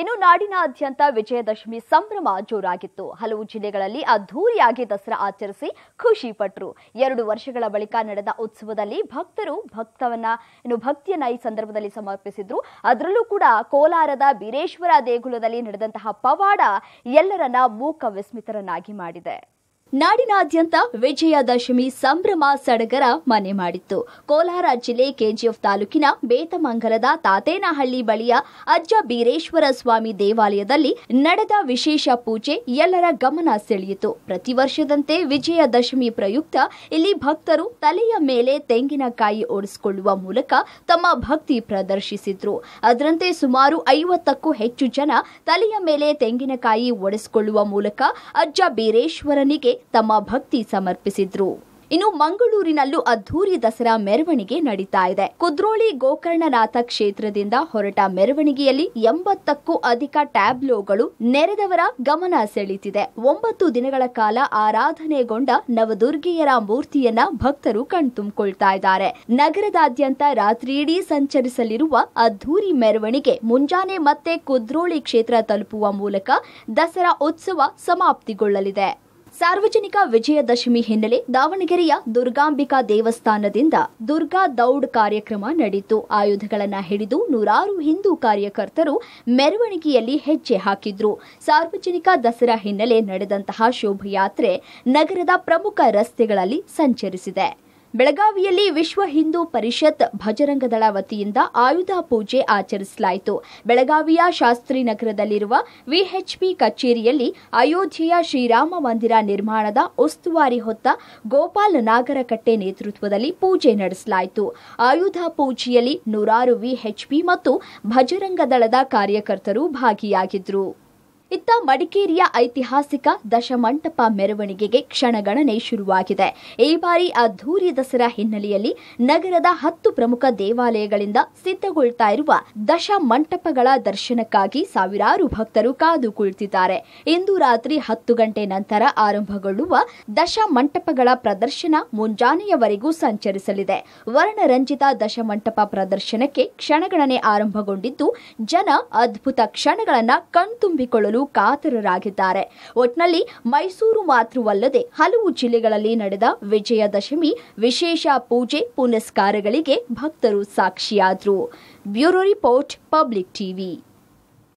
ಇನ್ನು ನಾಡಿನಾದ್ಯಂತ ವಿಜಯದಶಮಿ ಸಂಭ್ರಮ ಜೋರಾಗಿತ್ತು ಹಲವು ಜಿಲ್ಲೆಗಳಲ್ಲಿ ಅದ್ದೂರಿಯಾಗಿ ದಸರಾ ಆಚರಿಸಿ ಖುಷಿ ಪಟ್ಟರು ಎರಡು ವರ್ಷಗಳ ಬಳಿಕ ನಡೆದ ಉತ್ಸವದಲ್ಲಿ ಭಕ್ತರು ಭಕ್ತವನ್ನ ಇನ್ನು ಭಕ್ತಿಯನ್ನ ಈ ಸಂದರ್ಭದಲ್ಲಿ ಸಮರ್ಪಿಸಿದ್ರು ಅದರಲ್ಲೂ ಕೂಡ ಕೋಲಾರದ ಬೀರೇಶ್ವರ ದೇಗುಲದಲ್ಲಿ ನಡೆದಂತಹ ಪವಾಡ ಎಲ್ಲರನ್ನ ಮೂಕ ವಿಸ್ಮಿತರನ್ನಾಗಿ ಮಾಡಿದೆ ನಾಡಿನಾದ್ಯಂತ ವಿಜಯದಶಮಿ ಸಂಭ್ರಮ ಸಡಗರ ಮನೆ ಮಾಡಿತ್ತು ಕೋಲಾರ ಜಿಲ್ಲೆ ಕೆಜಿಎಫ್ ತಾಲೂಕಿನ ಬೇತಮಂಗಲದ ತಾತೇನಹಳ್ಳಿ ಬಳಿಯ ಅಜ್ಜ ಬೀರೇಶ್ವರ ಸ್ವಾಮಿ ದೇವಾಲಯದಲ್ಲಿ ನಡೆದ ವಿಶೇಷ ಪೂಜೆ ಎಲ್ಲರ ಗಮನ ಸೆಳೆಯಿತು ಪ್ರತಿ ವರ್ಷದಂತೆ ವಿಜಯದಶಮಿ ಪ್ರಯುಕ್ತ ಇಲ್ಲಿ ಭಕ್ತರು ತಲೆಯ ಮೇಲೆ ತೆಂಗಿನಕಾಯಿ ಓಡಿಸಿಕೊಳ್ಳುವ ಮೂಲಕ ತಮ್ಮ ಭಕ್ತಿ ಪ್ರದರ್ಶಿಸಿದ್ರು ಅದರಂತೆ ಸುಮಾರು ಐವತ್ತಕ್ಕೂ ಹೆಚ್ಚು ಜನ ತಲೆಯ ಮೇಲೆ ತೆಂಗಿನಕಾಯಿ ಓಡಿಸಿಕೊಳ್ಳುವ ಮೂಲಕ ಅಜ್ಜ ಬೀರೇಶ್ವರನಿಗೆ ತಮ್ಮ ಭಕ್ತಿ ಸಮರ್ಪಿಸಿದ್ರು ಇನ್ನು ಮಂಗಳೂರಿನಲ್ಲೂ ಅದ್ಧೂರಿ ದಸರಾ ಮೆರವಣಿಗೆ ನಡೀತಾ ಇದೆ ಕುದ್ರೋಳಿ ಗೋಕರ್ಣನಾಥ ಕ್ಷೇತ್ರದಿಂದ ಹೊರಟ ಮೆರವಣಿಗೆಯಲ್ಲಿ ಎಂಬತ್ತಕ್ಕೂ ಅಧಿಕ ಟ್ಯಾಬ್ಲೋಗಳು ನೆರೆದವರ ಗಮನ ಸೆಳೀತಿದೆ ಒಂಬತ್ತು ದಿನಗಳ ಕಾಲ ಆರಾಧನೆಗೊಂಡ ನವದುರ್ಗೆಯರ ಮೂರ್ತಿಯನ್ನ ಭಕ್ತರು ಕಣ್ತುಂಬಿಕೊಳ್ತಾ ಇದ್ದಾರೆ ನಗರದಾದ್ಯಂತ ರಾತ್ರಿಯಿಡೀ ಸಂಚರಿಸಲಿರುವ ಅದ್ಧೂರಿ ಮೆರವಣಿಗೆ ಮುಂಜಾನೆ ಮತ್ತೆ ಕುದ್ರೋಳಿ ಕ್ಷೇತ್ರ ತಲುಪುವ ಮೂಲಕ ದಸರಾ ಉತ್ಸವ ಸಮಾಪ್ತಿಗೊಳ್ಳಲಿದೆ ಸಾರ್ವಜನಿಕ ವಿಜಯದಶಮಿ ಹಿನ್ನೆಲೆ ದಾವಣಗೆರೆಯ ದುರ್ಗಾಂಬಿಕಾ ದೇವಸ್ಥಾನದಿಂದ ದುರ್ಗಾ ದೌಡ್ ಕಾರ್ಯಕ್ರಮ ನಡೆಯಿತು ಆಯುಧಗಳನ್ನು ಹಿಡಿದು ನೂರಾರು ಹಿಂದೂ ಕಾರ್ಯಕರ್ತರು ಮೆರವಣಿಗೆಯಲ್ಲಿ ಹೆಜ್ಜೆ ಹಾಕಿದ್ರು ಸಾರ್ವಜನಿಕ ದಸರಾ ಹಿನ್ನೆಲೆ ನಡೆದಂತಹ ಶೋಭಯಾತ್ರೆ ನಗರದ ಪ್ರಮುಖ ರಸ್ತೆಗಳಲ್ಲಿ ಸಂಚರಿಸಿದೆ ಬೆಳಗಾವಿಯಲ್ಲಿ ವಿಶ್ವ ಹಿಂದೂ ಪರಿಷತ್ ಭಜರಂಗದಳ ವತಿಯಿಂದ ಆಯುಧ ಪೂಜೆ ಆಚರಿಸಲಾಯಿತು ಬೆಳಗಾವಿಯ ಶಾಸ್ತ್ರಿ ನಗರದಲ್ಲಿರುವ ವಿಎಚ್ಪಿ ಕಚೇರಿಯಲ್ಲಿ ಅಯೋಧ್ಯೆಯ ಶ್ರೀರಾಮ ಮಂದಿರ ನಿರ್ಮಾಣದ ಉಸ್ತುವಾರಿ ಹೊತ್ತ ಗೋಪಾಲ್ ನಾಗರಕಟ್ಟೆ ನೇತೃತ್ವದಲ್ಲಿ ಪೂಜೆ ನಡೆಸಲಾಯಿತು ಆಯುಧ ಪೂಜೆಯಲ್ಲಿ ನೂರಾರು ವಿಎಚ್ಪಿ ಮತ್ತು ಭಜರಂಗದಳದ ಕಾರ್ಯಕರ್ತರು ಭಾಗಿಯಾಗಿದ್ದರು ಇತ್ತ ಮಡಿಕೇರಿಯ ಐತಿಹಾಸಿಕ ದಶಮಂಟಪ ಮೆರವಣಿಗೆಗೆ ಕ್ಷಣಗಣನೆ ಶುರುವಾಗಿದೆ ಈ ಬಾರಿ ಅದ್ದೂರಿ ದಸರಾ ಹಿನ್ನೆಲೆಯಲ್ಲಿ ನಗರದ ಹತ್ತು ಪ್ರಮುಖ ದೇವಾಲಯಗಳಿಂದ ಸಿದ್ಧಗೊಳ್ತಾ ಇರುವ ದಶಮಂಟಪಗಳ ದರ್ಶನಕ್ಕಾಗಿ ಸಾವಿರಾರು ಭಕ್ತರು ಕಾದು ಕುಳಿತಿದ್ದಾರೆ ಇಂದು ರಾತ್ರಿ ಹತ್ತು ಗಂಟೆ ನಂತರ ಆರಂಭಗೊಳ್ಳುವ ದಶಮಂಟಪಗಳ ಪ್ರದರ್ಶನ ಮುಂಜಾನೆಯವರೆಗೂ ಸಂಚರಿಸಲಿದೆ ವರ್ಣರಂಜಿತ ದಶಮಂಟಪ ಪ್ರದರ್ಶನಕ್ಕೆ ಕ್ಷಣಗಣನೆ ಆರಂಭಗೊಂಡಿದ್ದು ಜನ ಅದ್ಭುತ ಕ್ಷಣಗಳನ್ನು ಕಣ್ತುಂಬಿಕೊಳ್ಳಲು ಕಾತರರಾಗಿದ್ದಾರೆ ಒಟ್ನಲ್ಲಿ ಮೈಸೂರು ಮಾತ್ರವಲ್ಲದೆ ಹಲವು ಜಿಲ್ಲೆಗಳಲ್ಲಿ ನಡೆದ ವಿಜಯದಶಮಿ ವಿಶೇಷ ಪೂಜೆ ಪುನಸ್ಕಾರಗಳಿಗೆ ಭಕ್ತರು ಸಾಕ್ಷಿಯಾದರು ಬ್ಯೂರೋ ರಿಪೋರ್ಟ್ ಪಬ್ಲಿಕ್ ಟಿವಿ